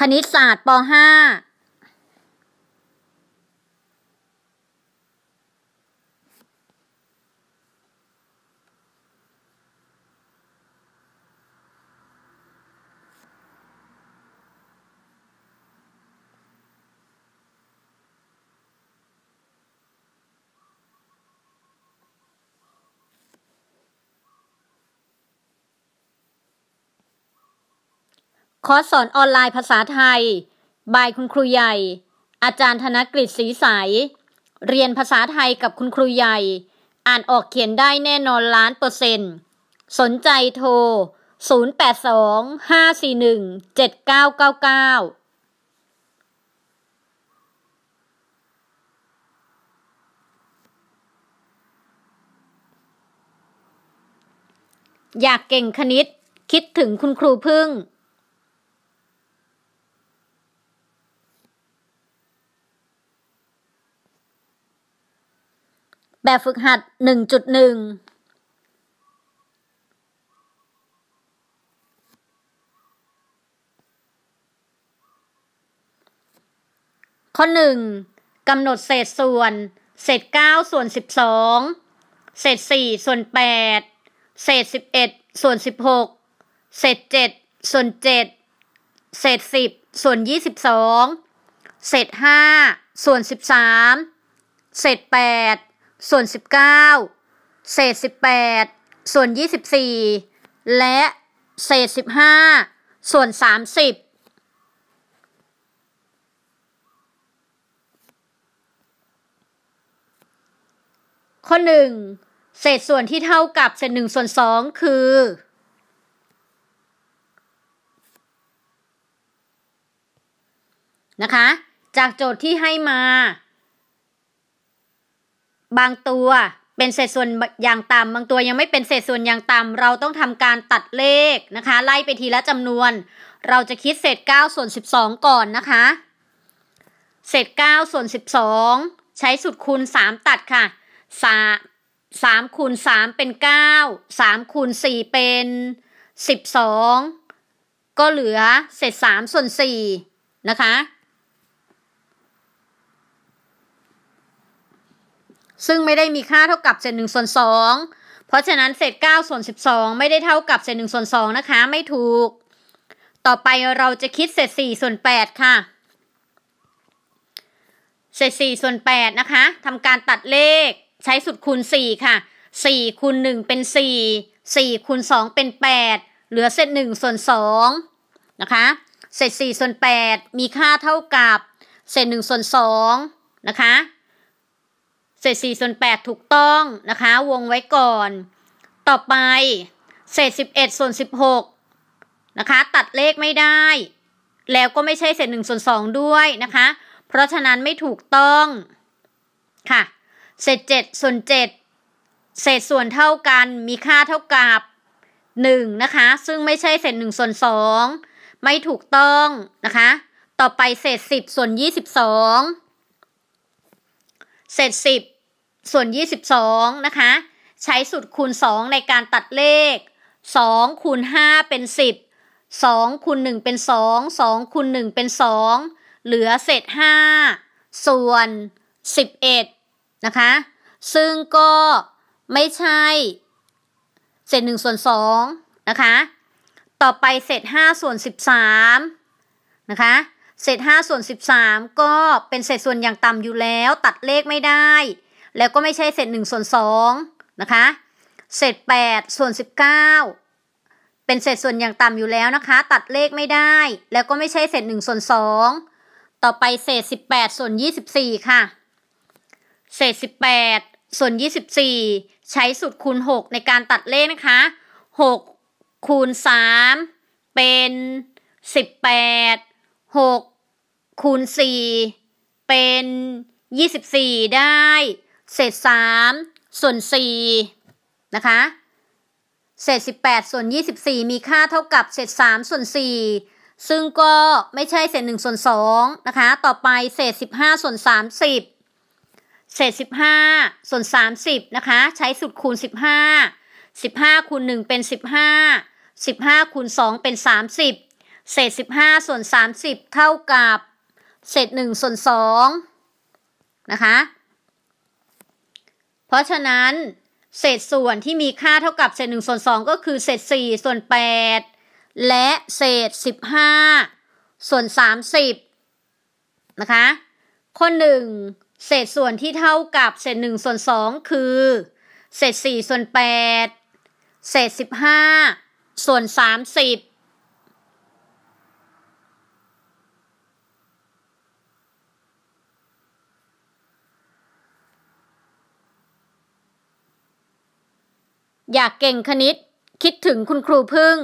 คณิตศาสตร์ป .5 คอร์สสอนออนไลน์ภาษาไทย บายคุณครูใหญ่ อาจารย์ธนกฤษศรีใส เรียนภาษาไทยกับคุณครูใหญ่ อ่านออกเขียนได้แน่นอนล้านเปอร์เซ็นต์ สนใจโทร 0825417999 อยากเก่งคณิต คิดถึงคุณครูพึ่งแบบฝึกหัด 1.1 ข้อ 1. กำหนดเศษส่วน เศษ9ส่วน 12 เศษ4ส่วน 8เศษ 11 ส่วน 16 เศษ7ส่วน 7เศษ 10 ส่วน 22 เศษ5ส่วน 13 เศษ 8ส่วน 19เศษ18 ส่วน 24 และเศษ15 ส่วน 30 ข้อ 1เศษส่วนที่เท่ากับเศษ1ส่วน2คือนะคะจากโจทย์ที่ให้มาบางตัวเป็นเศษส่วนอย่างต่ำบางตัวยังไม่เป็นเศษส่วนอย่างต่ำเราต้องทำการตัดเลขนะคะ ไล่ไปทีละจำนวน เราจะคิดเศษ 9 ส่วน 12 ก่อนนะคะ เศษ 9 ส่วน 12 ใช้สูตรคูณ 3 ตัดค่ะ3 3คูณ3เป็น 9 3คูณ4เป็น 12 ก็เหลือเศษ 3 ส่วน4นะคะซึ่งไม่ได้มีค่าเท่ากับเศษ1ส่วน2เพราะฉะนั้นเศษ9ส่วน12 ไม่ได้เท่ากับเศษ1ส่วน2นะคะ ไม่ถูก ต่อไปเราจะคิดเศษ4ส่วน8ค่ะ เศษ4ส่วน8นะคะ ทำการตัดเลข ใช้สุดคูณ 4 ค่ะ4คูณ1เป็น 4 4คูณ2เป็น 8 เหลือเศษ1ส่วน2นะคะเศษ4ส่วน8มีค่าเท่ากับเศษ1ส่วน2นะคะเศษ4ส่วน8 ถูกต้องนะคะวงไว้ก่อน ต่อไป เศษ 11ส่วน16นะคะตัดเลขไม่ได้ แล้วก็ไม่ใช่เศษ1ส่วน2ด้วยนะคะเพราะฉะนั้นไม่ถูกต้องค่ะ เศษ7ส่วน7เศษส่วนเท่ากันมีค่าเท่ากับ 1 นะคะซึ่งไม่ใช่เศษ1ส่วน2ไม่ถูกต้องนะคะต่อไปเศษ10ส่วน22เศษสิบส่วน 22 นะคะ ใช้สูตรคูณ 2 ในการตัดเลข 2คูณ5 เป็น 10 2คูณ1 เป็น 2 2คูณ1 เป็น 2 เหลือเศษ 5 ส่วน 11 นะคะ ซึ่งก็ไม่ใช่เศษ1ส่วน2นะคะ ต่อไปเศษ5ส่วน 13 นะคะเศษ5ส่วน 13 ก็เป็นเศษส่วนอย่างต่ำอยู่แล้ว ตัดเลขไม่ได้ แล้วก็ไม่ใช่เศษ1ส่วน2นะคะเศษ8ส่วน 19 เป็นเศษส่วนอย่างต่ำอยู่แล้วนะคะตัดเลขไม่ได้ แล้วก็ไม่ใช่เศษ1ส่วน2 ต่อไปเศษ 18ส่วน 24ค่ะเศษ 18ส่วน 24 ใช้สูตรคูณ 6 ในการตัดเลขนะคะ6คูณ3เป็น 18หกคูณสี่เป็นยี่สิบสี่ได้ เศษสามส่วนสี่นะคะเศษสิบแปดส่วนยี่สิบสี่มีค่าเท่ากับเศษสามส่วนสี่ซึ่งก็ไม่ใช่เศษหนึ่งส่วนสองนะคะ ต่อไปเศษสิบห้าส่วนสามสิบเศษสิบห้าส่วนสามสิบนะคะ ใช้สูตรคูณสิบห้าสิบห้าคูณหนึ่งเป็นสิบห้าสิบห้าคูณสองเป็นสามสิบเศษ15ส่วน30 เท่ากับเศษ1ส่วน2นะคะ เพราะฉะนั้นเศษส่วนที่มีค่าเท่ากับเศษ1ส่วน2ก็คือเศษ4ส่วน8และเศษ 15ส่วน30นะคะข้อ1เศษส่วนที่เท่ากับเศษ1ส่วน2คือ เศษ4ส่วน8เศษ 15ส่วน30อยากเก่งคณิตคิดถึงคุณครูพึ่ง